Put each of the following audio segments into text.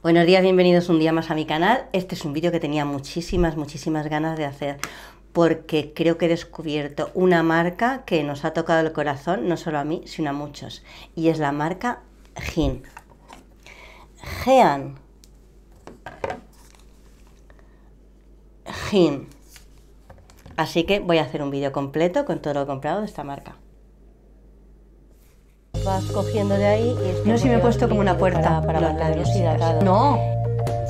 Buenos días, bienvenidos un día más a mi canal. Este es un vídeo que tenía muchísimas, muchísimas ganas de hacer porque creo que he descubierto una marca que nos ha tocado el corazón, no solo a mí, sino a muchos, y es la marca Gin. Jean. Gin. Así que voy a hacer un vídeo completo con todo lo comprado de esta marca cogiendo de ahí. Y no, si me he puesto como una puerta para, para la velocidad. No.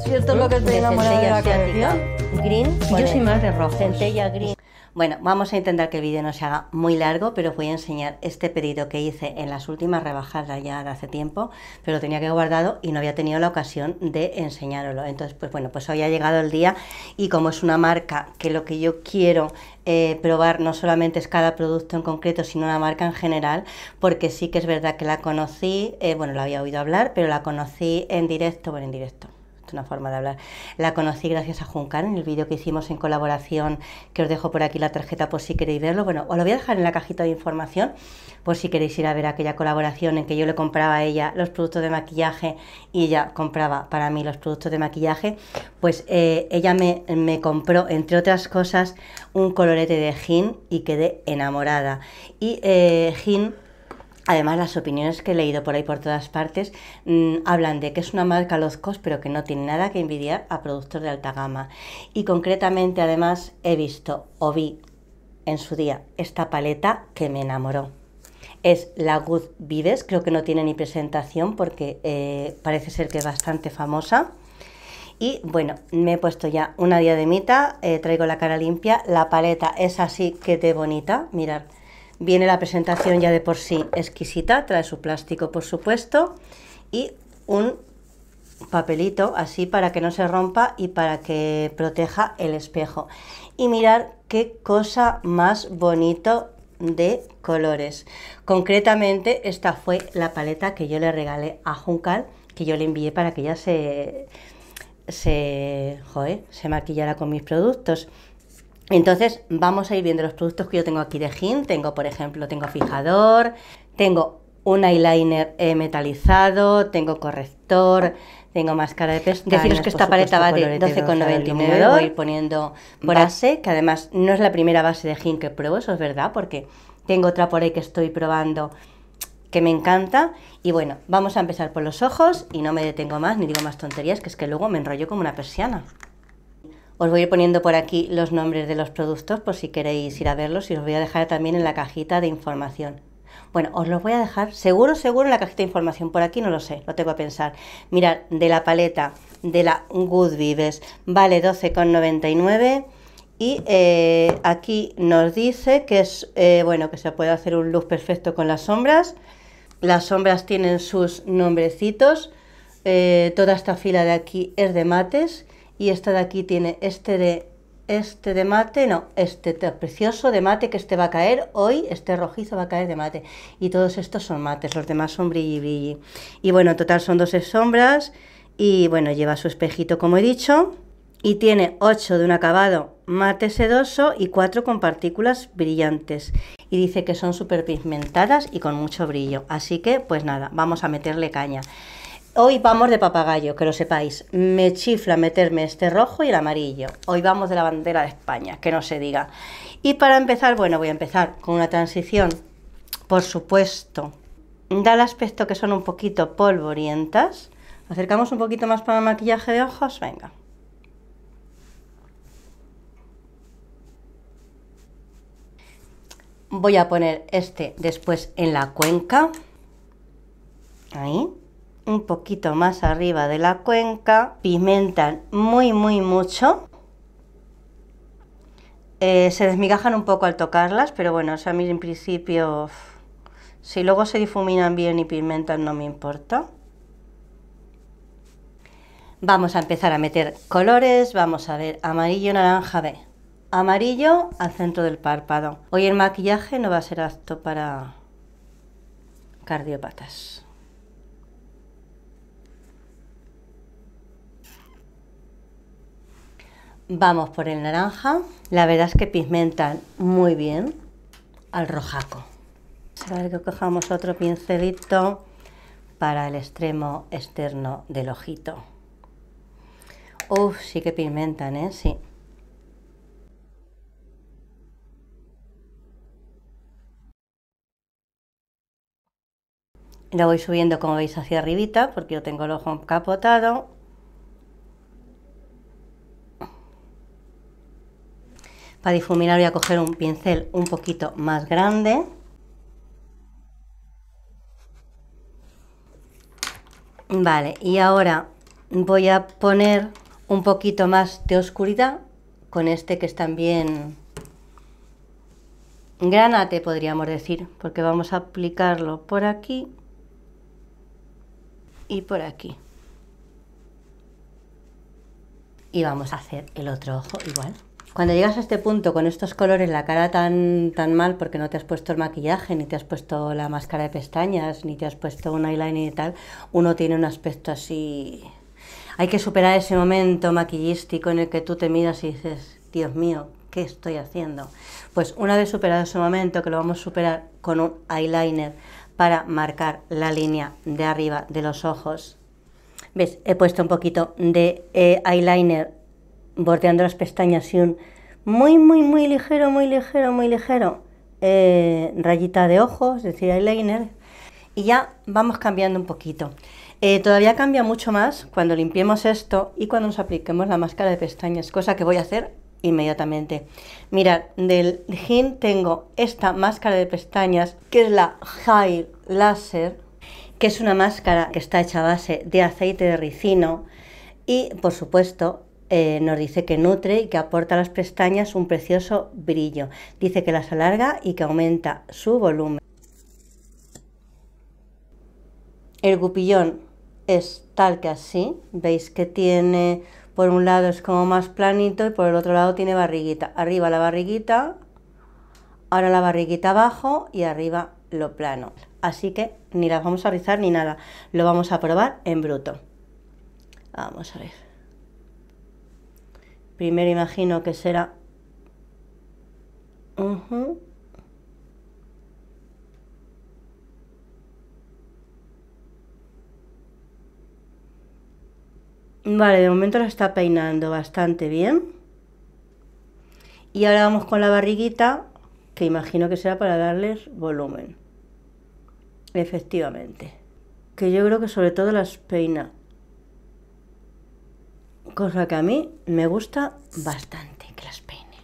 ¿Cierto lo que estoy enamorada de la asiática. Green. Yo soy más de rojo. Centella green. Bueno, vamos a intentar que el vídeo no se haga muy largo, pero voy a enseñar este pedido que hice en las últimas rebajadas ya de hace tiempo, pero lo tenía que guardado y no había tenido la ocasión de enseñároslo. Entonces, pues bueno, pues hoy ha llegado el día y como es una marca que lo que yo quiero eh, probar no solamente es cada producto en concreto, sino la marca en general, porque sí que es verdad que la conocí, eh, bueno, la había oído hablar, pero la conocí en directo, bueno, en directo una forma de hablar. La conocí gracias a Juncan en el vídeo que hicimos en colaboración, que os dejo por aquí la tarjeta por si queréis verlo. Bueno, os lo voy a dejar en la cajita de información por si queréis ir a ver aquella colaboración en que yo le compraba a ella los productos de maquillaje y ella compraba para mí los productos de maquillaje. Pues eh, ella me, compró, entre otras cosas, un colorete de gin y quedé enamorada. Y gin eh, Además, las opiniones que he leído por ahí por todas partes mm, hablan de que es una marca loscos pero que no tiene nada que envidiar a productos de alta gama. Y concretamente, además, he visto o vi en su día esta paleta que me enamoró. Es la Good Vives, creo que no tiene ni presentación porque eh, parece ser que es bastante famosa. Y bueno, me he puesto ya una diademita, eh, traigo la cara limpia, la paleta es así que de bonita, mirad Viene la presentación ya de por sí exquisita, trae su plástico por supuesto y un papelito así para que no se rompa y para que proteja el espejo. Y mirar qué cosa más bonito de colores. Concretamente esta fue la paleta que yo le regalé a Juncal, que yo le envié para que ya se se maquillara con mis productos. Entonces vamos a ir viendo los productos que yo tengo aquí de gin. Tengo, por ejemplo, tengo fijador, tengo un eyeliner eh, metalizado, tengo corrector, tengo máscara de pestañas. Deciros que esta paleta va de 12,99. Voy poniendo base, que además no es la primera base de gin que pruebo, eso es verdad, porque tengo otra por ahí que estoy probando que me encanta. Y bueno, vamos a empezar por los ojos y no me detengo más ni digo más tonterías, que es que luego me enrollo como una persiana. Os voy a ir poniendo por aquí los nombres de los productos por si queréis ir a verlos y os voy a dejar también en la cajita de información. Bueno, os los voy a dejar seguro, seguro en la cajita de información. Por aquí no lo sé, lo tengo a pensar. Mirad, de la paleta de la Good Vives vale 12,99 y eh, aquí nos dice que es, eh, bueno, que se puede hacer un look perfecto con las sombras. Las sombras tienen sus nombrecitos. Eh, toda esta fila de aquí es de mates y esta de aquí tiene este de este de mate, no, este precioso de mate que este va a caer hoy, este rojizo va a caer de mate. Y todos estos son mates, los demás son brilli brilli. Y bueno, en total son 12 sombras y bueno, lleva su espejito como he dicho. Y tiene 8 de un acabado mate sedoso y 4 con partículas brillantes. Y dice que son súper pigmentadas y con mucho brillo. Así que pues nada, vamos a meterle caña. Hoy vamos de papagayo, que lo sepáis. Me chifla meterme este rojo y el amarillo. Hoy vamos de la bandera de España, que no se diga. Y para empezar, bueno, voy a empezar con una transición. Por supuesto, da el aspecto que son un poquito polvorientas. Acercamos un poquito más para el maquillaje de ojos, venga. Voy a poner este después en la cuenca. Ahí un poquito más arriba de la cuenca, pimentan muy muy mucho, eh, se desmigajan un poco al tocarlas, pero bueno, o sea, a mí en principio, si luego se difuminan bien y pimentan no me importa. Vamos a empezar a meter colores, vamos a ver, amarillo, naranja, B amarillo al centro del párpado. Hoy el maquillaje no va a ser apto para cardiopatas. Vamos por el naranja. La verdad es que pigmentan muy bien al rojaco. A ver que cojamos otro pincelito para el extremo externo del ojito. Uf, sí que pigmentan, ¿eh? Sí. lo voy subiendo, como veis, hacia arribita, porque yo tengo el ojo capotado. a difuminar voy a coger un pincel un poquito más grande. Vale, y ahora voy a poner un poquito más de oscuridad con este que es también granate, podríamos decir, porque vamos a aplicarlo por aquí y por aquí. Y vamos a hacer el otro ojo igual. Cuando llegas a este punto con estos colores, la cara tan, tan mal porque no te has puesto el maquillaje, ni te has puesto la máscara de pestañas, ni te has puesto un eyeliner y tal, uno tiene un aspecto así... Hay que superar ese momento maquillístico en el que tú te miras y dices, Dios mío, ¿qué estoy haciendo? Pues una vez superado ese momento, que lo vamos a superar con un eyeliner para marcar la línea de arriba de los ojos, ¿Ves? He puesto un poquito de eh, eyeliner bordeando las pestañas y un muy, muy, muy ligero, muy ligero, muy ligero eh, rayita de ojos, es decir, eyeliner. Y ya vamos cambiando un poquito. Eh, todavía cambia mucho más cuando limpiemos esto y cuando nos apliquemos la máscara de pestañas, cosa que voy a hacer inmediatamente. Mirad, del GIN tengo esta máscara de pestañas, que es la High Laser, que es una máscara que está hecha a base de aceite de ricino y, por supuesto, eh, nos dice que nutre y que aporta a las pestañas un precioso brillo. Dice que las alarga y que aumenta su volumen. El gupillón es tal que así. Veis que tiene, por un lado es como más planito y por el otro lado tiene barriguita. Arriba la barriguita, ahora la barriguita abajo y arriba lo plano. Así que ni las vamos a rizar ni nada. Lo vamos a probar en bruto. Vamos a ver. Primero imagino que será... Vale, de momento la está peinando bastante bien. Y ahora vamos con la barriguita, que imagino que será para darles volumen. Efectivamente. Que yo creo que sobre todo las peina cosa que a mí me gusta bastante que las peine.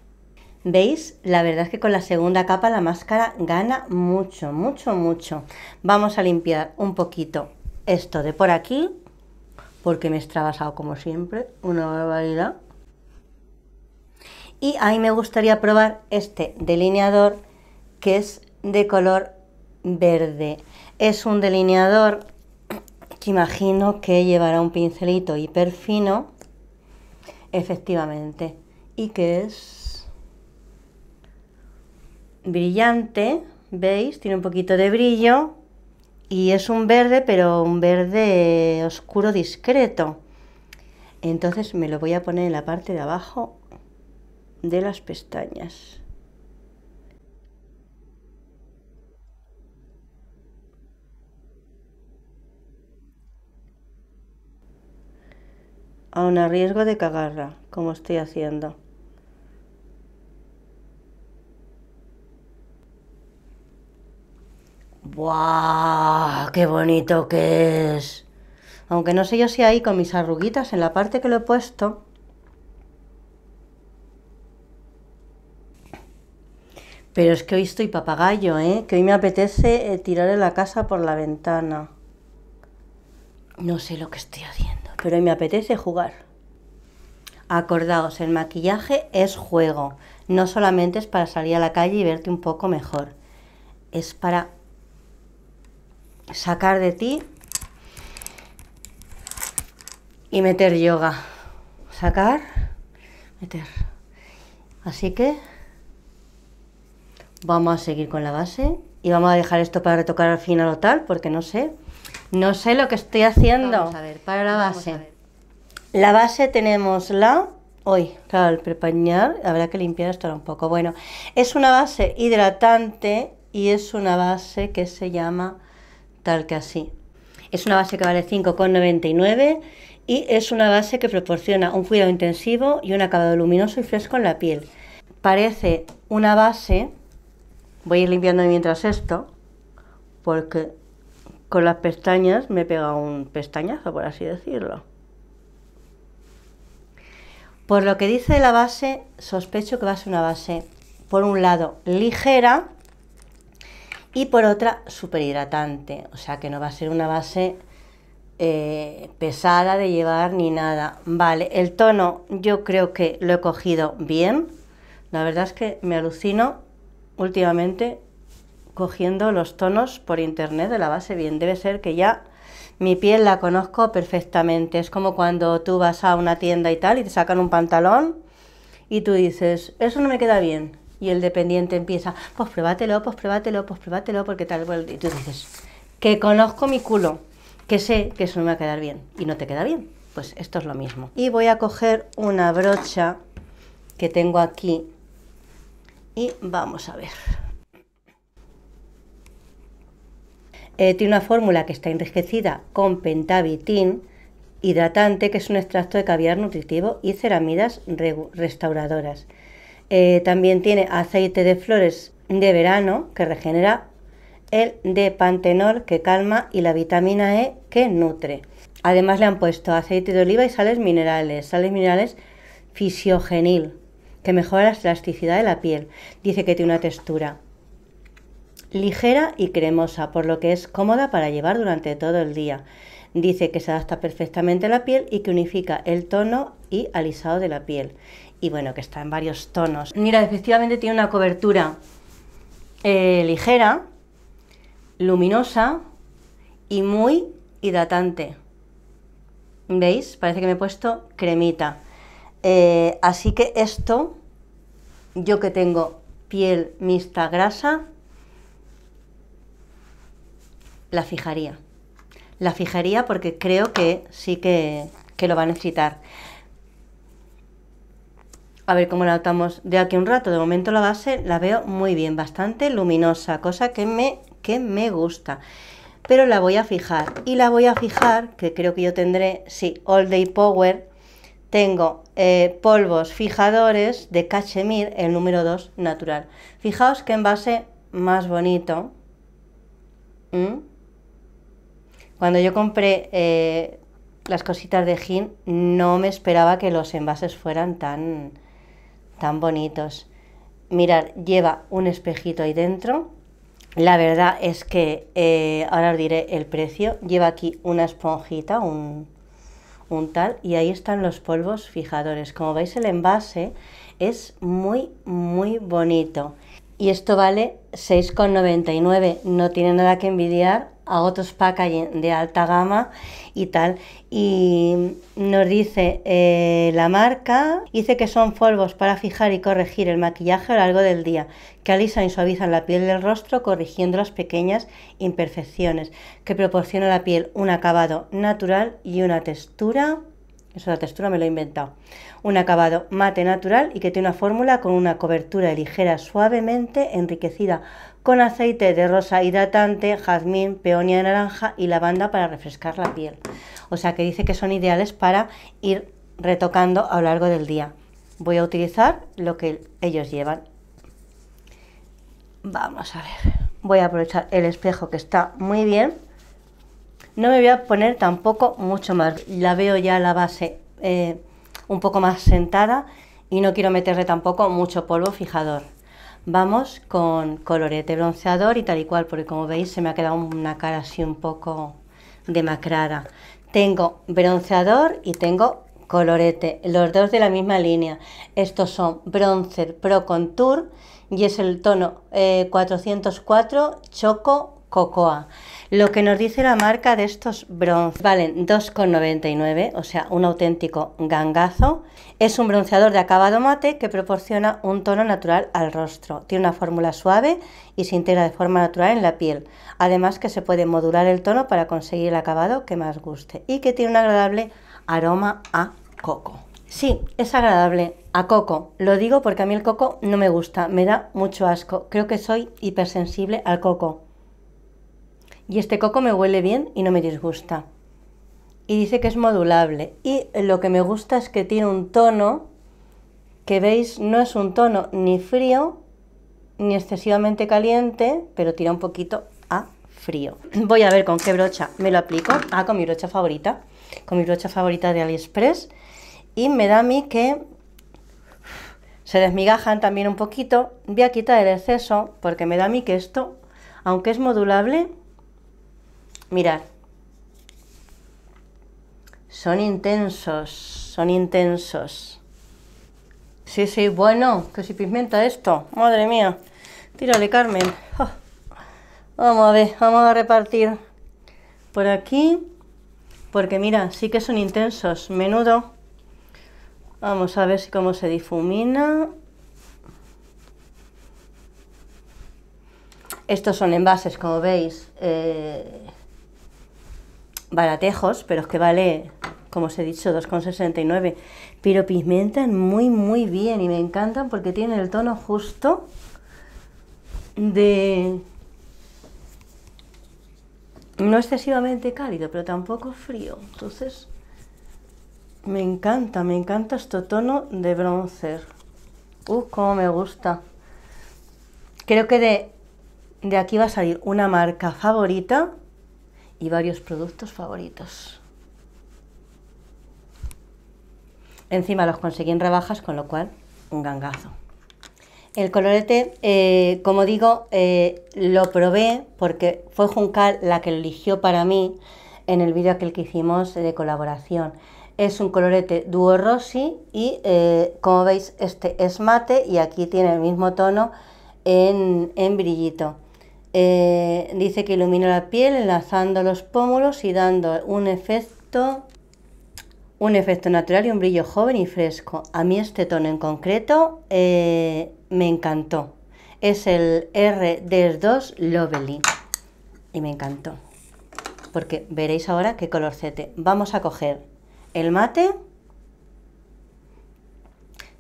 ¿Veis? La verdad es que con la segunda capa la máscara gana mucho, mucho, mucho. Vamos a limpiar un poquito esto de por aquí, porque me he extravasado como siempre, una barbaridad. Y ahí me gustaría probar este delineador que es de color verde. Es un delineador que imagino que llevará un pincelito hiper fino efectivamente, y que es brillante, ¿veis? Tiene un poquito de brillo y es un verde, pero un verde oscuro discreto. Entonces me lo voy a poner en la parte de abajo de las pestañas. Aún a riesgo de cagarla, como estoy haciendo. ¡guau! ¡Qué bonito que es! Aunque no sé yo si ahí con mis arruguitas en la parte que lo he puesto. Pero es que hoy estoy papagayo, ¿eh? Que hoy me apetece eh, tirar en la casa por la ventana. No sé lo que estoy haciendo pero me apetece jugar. Acordaos, el maquillaje es juego, no solamente es para salir a la calle y verte un poco mejor, es para sacar de ti y meter yoga. Sacar, meter. Así que vamos a seguir con la base y vamos a dejar esto para retocar al final o tal, porque no sé. No sé lo que estoy haciendo. Vamos a ver, para la base. La base tenemos la... Hoy, claro, al prepañar habrá que limpiar esto un poco. Bueno, es una base hidratante y es una base que se llama tal que así. Es una base que vale 5,99 y es una base que proporciona un cuidado intensivo y un acabado luminoso y fresco en la piel. Parece una base, voy a ir limpiando mientras esto, porque con las pestañas me he pegado un pestañazo, por así decirlo. Por lo que dice la base, sospecho que va a ser una base, por un lado, ligera y por otra, hidratante, O sea que no va a ser una base eh, pesada de llevar ni nada. Vale, el tono yo creo que lo he cogido bien. La verdad es que me alucino últimamente cogiendo los tonos por internet de la base bien. Debe ser que ya mi piel la conozco perfectamente. Es como cuando tú vas a una tienda y tal y te sacan un pantalón y tú dices, eso no me queda bien. Y el dependiente empieza, pues pruébatelo, pues pruébatelo, pues pruébatelo, porque tal. Y tú dices, que conozco mi culo, que sé que eso no me va a quedar bien. Y no te queda bien. Pues esto es lo mismo. Y voy a coger una brocha que tengo aquí y vamos a ver. Eh, tiene una fórmula que está enriquecida con pentavitin hidratante, que es un extracto de caviar nutritivo, y ceramidas restauradoras. Eh, también tiene aceite de flores de verano que regenera, el de pantenol que calma y la vitamina E que nutre. Además le han puesto aceite de oliva y sales minerales, sales minerales fisiogenil, que mejora la elasticidad de la piel. Dice que tiene una textura ligera y cremosa, por lo que es cómoda para llevar durante todo el día. Dice que se adapta perfectamente a la piel y que unifica el tono y alisado de la piel. Y bueno, que está en varios tonos. Mira, efectivamente tiene una cobertura eh, ligera, luminosa y muy hidratante. ¿Veis? Parece que me he puesto cremita. Eh, así que esto, yo que tengo piel mixta grasa, la fijaría. La fijaría porque creo que sí que, que lo va a necesitar. A ver cómo la notamos de aquí un rato. De momento la base la veo muy bien, bastante luminosa, cosa que me, que me gusta. Pero la voy a fijar. Y la voy a fijar, que creo que yo tendré, sí, All Day Power. Tengo eh, polvos fijadores de Cachemir, el número 2 natural. Fijaos en base más bonito. Cuando yo compré eh, las cositas de Gin, no me esperaba que los envases fueran tan, tan bonitos. Mirad, lleva un espejito ahí dentro. La verdad es que, eh, ahora os diré el precio, lleva aquí una esponjita, un, un tal, y ahí están los polvos fijadores. Como veis el envase es muy, muy bonito. Y esto vale 6,99, no tiene nada que envidiar a otros packaging de alta gama y tal. Y nos dice eh, la marca, dice que son polvos para fijar y corregir el maquillaje a lo largo del día, que alisan y suavizan la piel del rostro corrigiendo las pequeñas imperfecciones, que proporciona a la piel un acabado natural y una textura eso la textura me lo he inventado. Un acabado mate natural y que tiene una fórmula con una cobertura ligera, suavemente enriquecida con aceite de rosa hidratante, jazmín, peonia de naranja y lavanda para refrescar la piel. O sea que dice que son ideales para ir retocando a lo largo del día. Voy a utilizar lo que ellos llevan. Vamos a ver. Voy a aprovechar el espejo que está muy bien. No me voy a poner tampoco mucho más. La veo ya la base eh, un poco más sentada y no quiero meterle tampoco mucho polvo fijador. Vamos con colorete bronceador y tal y cual, porque como veis se me ha quedado una cara así un poco demacrada. Tengo bronceador y tengo colorete, los dos de la misma línea. Estos son Bronzer Pro Contour y es el tono 404 eh, Choco Cocoa. Lo que nos dice la marca de estos bronce valen 2,99, o sea, un auténtico gangazo. Es un bronceador de acabado mate que proporciona un tono natural al rostro. Tiene una fórmula suave y se integra de forma natural en la piel. Además que se puede modular el tono para conseguir el acabado que más guste y que tiene un agradable aroma a coco. Sí, es agradable a coco. Lo digo porque a mí el coco no me gusta, me da mucho asco. Creo que soy hipersensible al coco y este coco me huele bien y no me disgusta. Y dice que es modulable. Y lo que me gusta es que tiene un tono que veis no es un tono ni frío ni excesivamente caliente, pero tira un poquito a frío. Voy a ver con qué brocha me lo aplico. Ah, con mi brocha favorita, con mi brocha favorita de AliExpress. Y me da a mí que se desmigajan también un poquito. Voy a quitar el exceso porque me da a mí que esto, aunque es modulable, Mirad, son intensos, son intensos. Sí, sí, bueno, que si pigmenta esto, madre mía. Tírale, Carmen. Ah. Vamos a ver, vamos a repartir por aquí, porque mira, sí que son intensos. Menudo. Vamos a ver si cómo se difumina. Estos son envases, como veis. Eh, baratejos, pero es que vale, como os he dicho, 2,69. Pero pigmentan muy, muy bien y me encantan porque tienen el tono justo de... No excesivamente cálido, pero tampoco frío. Entonces, me encanta, me encanta este tono de bronzer. Uh, cómo me gusta. Creo que de, de aquí va a salir una marca favorita y varios productos favoritos. Encima los conseguí en rebajas, con lo cual un gangazo. El colorete, eh, como digo, eh, lo probé porque fue Juncal la que lo eligió para mí en el vídeo aquel que hicimos de colaboración. Es un colorete Duo Rossi y eh, como veis este es mate y aquí tiene el mismo tono en brillito. Eh, dice que ilumina la piel enlazando los pómulos y dando un efecto, un efecto natural y un brillo joven y fresco. A mí este tono en concreto eh, me encantó. Es el RD2 Lovely y me encantó. Porque veréis ahora qué colorcete. Vamos a coger el mate.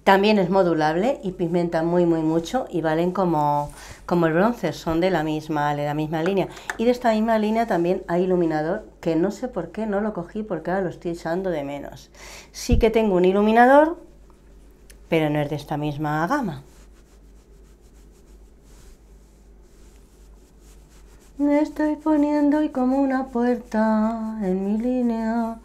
También es modulable y pigmenta muy muy mucho y valen como como el bronce, son de la misma, de la misma línea. Y de esta misma línea también hay iluminador, que no sé por qué no lo cogí, porque ahora lo estoy echando de menos. Sí que tengo un iluminador, pero no es de esta misma gama. Me estoy poniendo hoy como una puerta en mi línea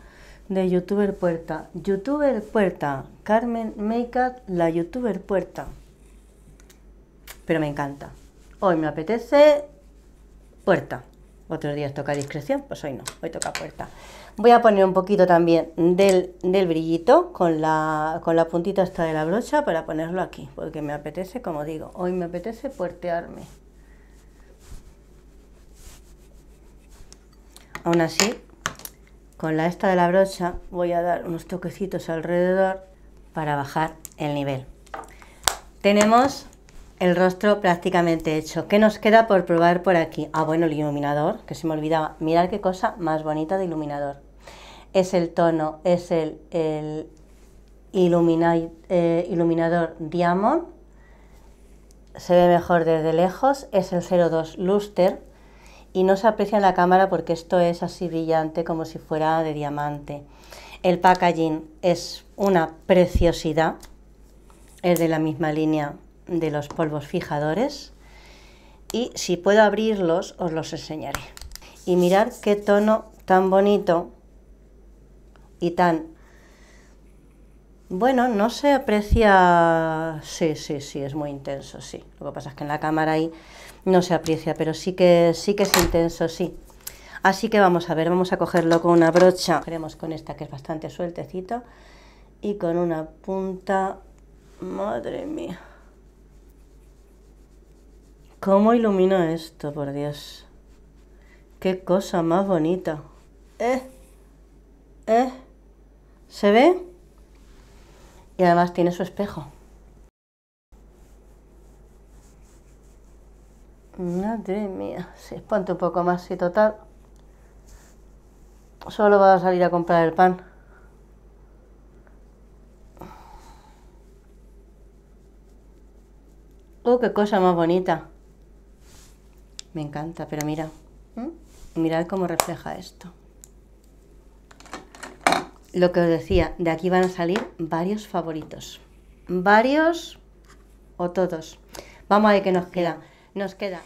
de youtuber puerta. Youtuber puerta. Carmen Makeup, la youtuber puerta. Pero me encanta. Hoy me apetece puerta. Otros días toca discreción, pues hoy no, hoy toca puerta. Voy a poner un poquito también del, del brillito con la, con la puntita esta de la brocha para ponerlo aquí, porque me apetece, como digo, hoy me apetece puertearme. Aún así, con la esta de la brocha voy a dar unos toquecitos alrededor para bajar el nivel. Tenemos el rostro prácticamente hecho. ¿Qué nos queda por probar por aquí? Ah, bueno, el iluminador, que se me olvidaba. Mirad qué cosa más bonita de iluminador. Es el tono, es el, eh, iluminador Diamond. Se ve mejor desde lejos. Es el 02 Luster. Y no se aprecia en la cámara porque esto es así brillante como si fuera de diamante. El packaging es una preciosidad. Es de la misma línea de los polvos fijadores y si puedo abrirlos os los enseñaré. Y mirad qué tono tan bonito y tan... Bueno, no se aprecia... Sí, sí, sí, es muy intenso, sí. Lo que pasa es que en la cámara ahí no se aprecia, pero sí que, sí que es intenso, sí. Así que vamos a ver, vamos a cogerlo con una brocha. Queremos con esta que es bastante sueltecito y con una punta... Madre mía. ¿Cómo ilumina esto, por Dios? ¡Qué cosa más bonita! ¿Eh? ¿Eh? ¿Se ve? Y además tiene su espejo. Madre mía, si sí, ponte un poco más y total. Solo va a salir a comprar el pan. Oh, qué cosa más bonita. Me encanta, pero mira, ¿Mm? mirad cómo refleja esto. Lo que os decía, de aquí van a salir varios favoritos. Varios o todos. Vamos a ver qué nos queda. Nos queda.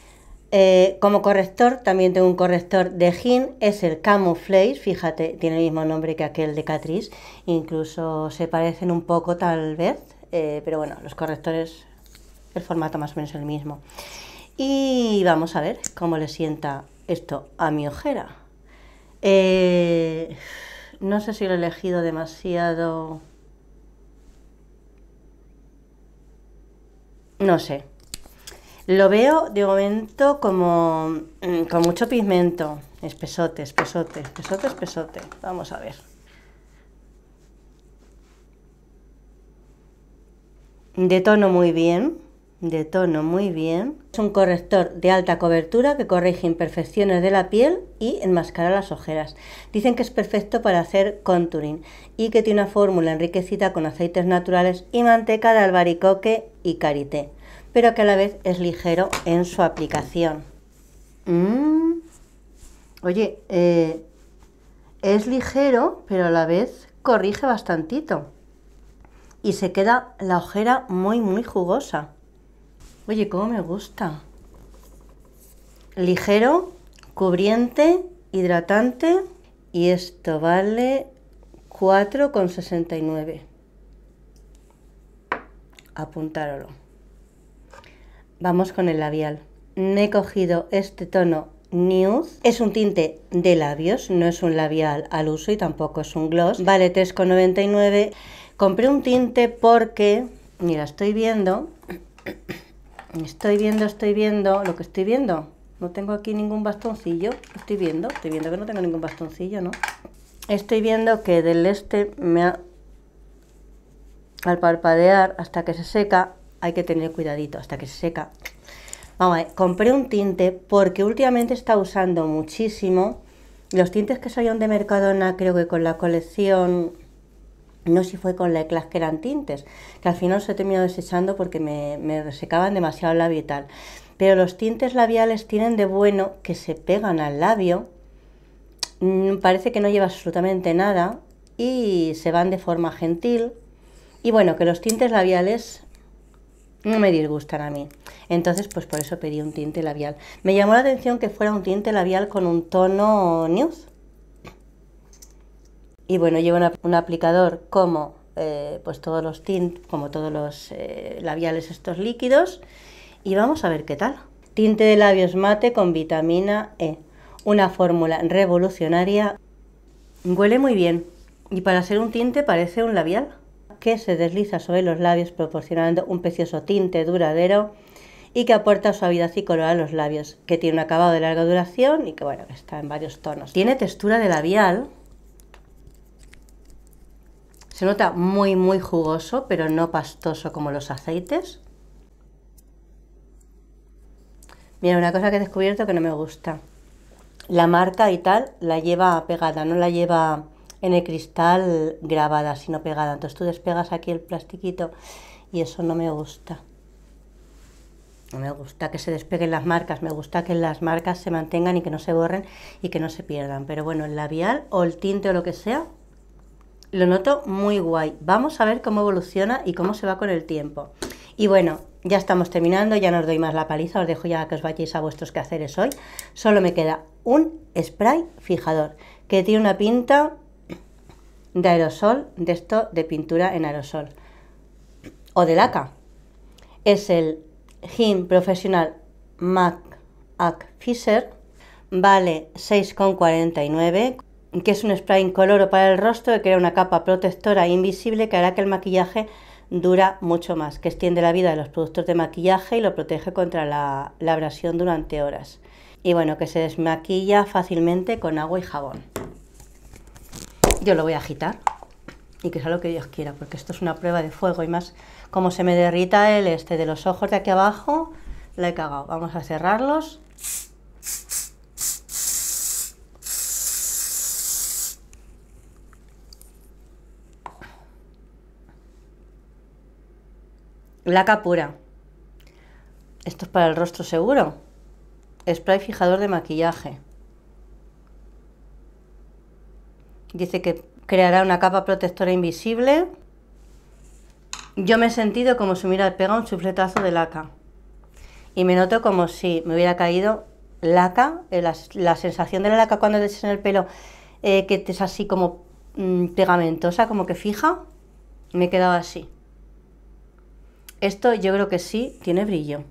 Eh, como corrector, también tengo un corrector de GIN, es el Camouflage, fíjate, tiene el mismo nombre que aquel de Catrice, incluso se parecen un poco tal vez, eh, pero bueno, los correctores, el formato más o menos es el mismo. Y vamos a ver cómo le sienta esto a mi ojera. Eh, no sé si lo he elegido demasiado... No sé. Lo veo de momento como mm, con mucho pigmento. Espesote, espesote, espesote, espesote. Vamos a ver. De tono muy bien de tono muy bien. Es un corrector de alta cobertura que corrige imperfecciones de la piel y enmascara las ojeras. Dicen que es perfecto para hacer contouring y que tiene una fórmula enriquecida con aceites naturales y manteca de albaricoque y karité, pero que a la vez es ligero en su aplicación. Mm. Oye, eh, es ligero, pero a la vez corrige bastantito. Y se queda la ojera muy, muy jugosa. Oye, cómo me gusta. Ligero, cubriente, hidratante y esto vale 4,69. Apuntárolo. Vamos con el labial. Me he cogido este tono Nude. Es un tinte de labios, no es un labial al uso y tampoco es un gloss. Vale 3,99. Compré un tinte porque, mira, estoy viendo Estoy viendo, estoy viendo lo que estoy viendo. No tengo aquí ningún bastoncillo. Estoy viendo, estoy viendo que no tengo ningún bastoncillo, ¿no? Estoy viendo que del este me Al parpadear hasta que se seca, hay que tener cuidadito hasta que se seca. Vamos compré un tinte porque últimamente está usando muchísimo. Los tintes que salieron de Mercadona, creo que con la colección no si fue con la que eran tintes, que al final se he desechando porque me, me resecaban demasiado el labio y tal. Pero los tintes labiales tienen de bueno que se pegan al labio, mm, parece que no lleva absolutamente nada y se van de forma gentil. Y bueno, que los tintes labiales no me disgustan a mí. Entonces, pues por eso pedí un tinte labial. Me llamó la atención que fuera un tinte labial con un tono nude y bueno, lleva un aplicador como eh, pues todos los tint, como todos los eh, labiales estos líquidos. Y vamos a ver qué tal. Tinte de labios mate con vitamina E. Una fórmula revolucionaria. Huele muy bien. Y para ser un tinte parece un labial que se desliza sobre los labios proporcionando un precioso tinte duradero y que aporta suavidad y color a los labios, que tiene un acabado de larga duración y que bueno, está en varios tonos. Tiene textura de labial, se nota muy, muy jugoso, pero no pastoso como los aceites. Mira, una cosa que he descubierto que no me gusta. La marca y tal la lleva pegada, no la lleva en el cristal grabada, sino pegada. Entonces tú despegas aquí el plastiquito y eso no me gusta. No me gusta que se despeguen las marcas, me gusta que las marcas se mantengan y que no se borren y que no se pierdan. Pero bueno, el labial o el tinte o lo que sea, lo noto muy guay. Vamos a ver cómo evoluciona y cómo se va con el tiempo. Y bueno, ya estamos terminando, ya no os doy más la paliza, os dejo ya que os vayáis a vuestros quehaceres hoy. Solo me queda un spray fijador, que tiene una pinta de aerosol, de esto de pintura en aerosol, o de laca. Es el Gin Professional MAC Ac Fisher, vale 6,49 que es un spray incoloro para el rostro que crea una capa protectora invisible que hará que el maquillaje dura mucho más, que extiende la vida de los productos de maquillaje y lo protege contra la, la abrasión durante horas. Y bueno, que se desmaquilla fácilmente con agua y jabón. Yo lo voy a agitar y que sea lo que Dios quiera, porque esto es una prueba de fuego y más como se me derrita el este de los ojos de aquí abajo, la he cagado. Vamos a cerrarlos. Laca pura. Esto es para el rostro seguro. Spray fijador de maquillaje. Dice que creará una capa protectora invisible. Yo me he sentido como si me hubiera pegado un chufletazo de laca. Y me noto como si me hubiera caído laca, eh, la, sensación de la laca cuando te en el pelo, eh, que te es así como mm, pegamentosa, como que fija, me he quedado así. Esto yo creo que sí tiene brillo.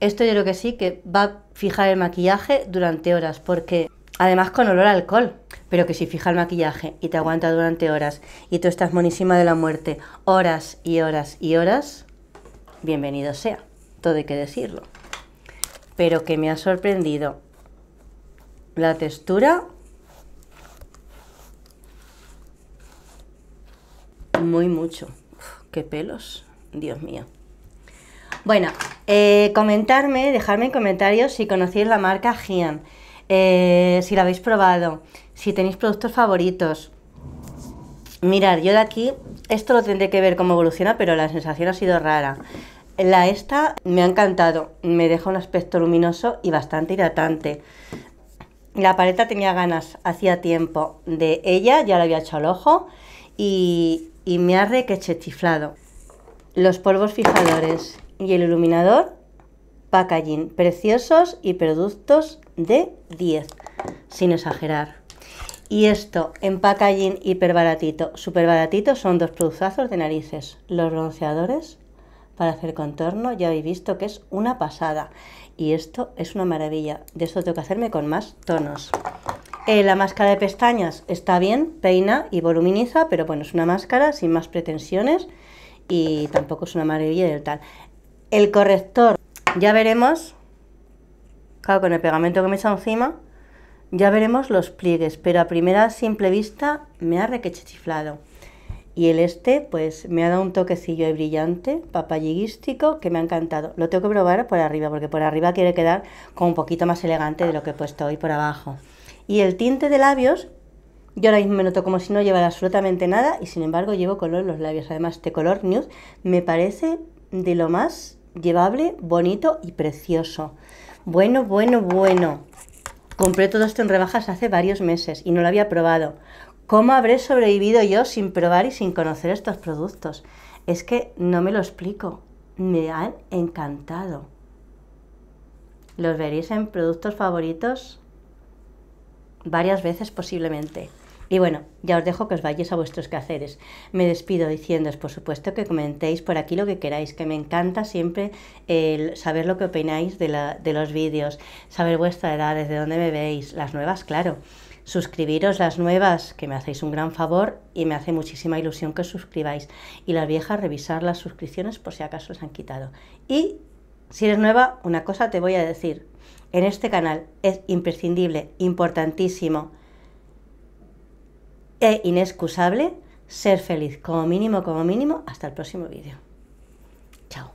Esto yo creo que sí que va a fijar el maquillaje durante horas, porque además con olor a alcohol, pero que si fija el maquillaje y te aguanta durante horas y tú estás monísima de la muerte horas y horas y horas, bienvenido sea, todo hay que decirlo. Pero que me ha sorprendido la textura. Muy mucho qué pelos, Dios mío. Bueno, eh, comentarme, dejarme en comentarios si conocéis la marca Gian, eh, si la habéis probado, si tenéis productos favoritos. Mirad, yo de aquí, esto lo tendré que ver cómo evoluciona, pero la sensación ha sido rara. La esta me ha encantado, me deja un aspecto luminoso y bastante hidratante. La paleta tenía ganas, hacía tiempo de ella, ya la había hecho al ojo y, y me ha chiflado Los polvos fijadores y el iluminador, packaging, preciosos y productos de 10, sin exagerar. Y esto en packaging hiper baratito, super baratito, son dos produzazos de narices. Los bronceadores para hacer contorno, ya habéis visto que es una pasada. Y esto es una maravilla. De eso tengo que hacerme con más tonos. Eh, la máscara de pestañas está bien, peina y voluminiza, pero bueno, es una máscara sin más pretensiones y tampoco es una maravilla del tal. El corrector, ya veremos, claro, con el pegamento que me he echado encima, ya veremos los pliegues, pero a primera simple vista me ha requechichiflado. Y el este, pues me ha dado un toquecillo y brillante, papayiguístico, que me ha encantado. Lo tengo que probar por arriba, porque por arriba quiere quedar con un poquito más elegante de lo que he puesto hoy por abajo. Y el tinte de labios, yo ahora mismo me noto como si no llevara absolutamente nada y sin embargo llevo color en los labios. Además, este color nude me parece de lo más llevable, bonito y precioso. Bueno, bueno, bueno. Compré todo esto en rebajas hace varios meses y no lo había probado. ¿Cómo habré sobrevivido yo sin probar y sin conocer estos productos? Es que no me lo explico. Me han encantado. Los veréis en productos favoritos varias veces posiblemente. Y bueno, ya os dejo que os vayáis a vuestros quehaceres. Me despido es por supuesto, que comentéis por aquí lo que queráis, que me encanta siempre el saber lo que opináis de, de los vídeos, saber vuestra edad, desde dónde me veis, las nuevas, claro. Suscribiros las nuevas, que me hacéis un gran favor y me hace muchísima ilusión que os suscribáis. Y las viejas, revisar las suscripciones por si acaso os han quitado. Y si eres nueva, una cosa te voy a decir, en este canal es imprescindible, importantísimo e inexcusable ser feliz, como mínimo, como mínimo, hasta el próximo vídeo. Chao.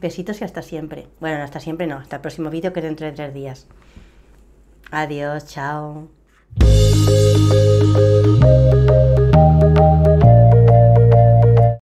Besitos y hasta siempre. Bueno, hasta siempre no, hasta el próximo vídeo que es dentro de tres días. Adiós, chao.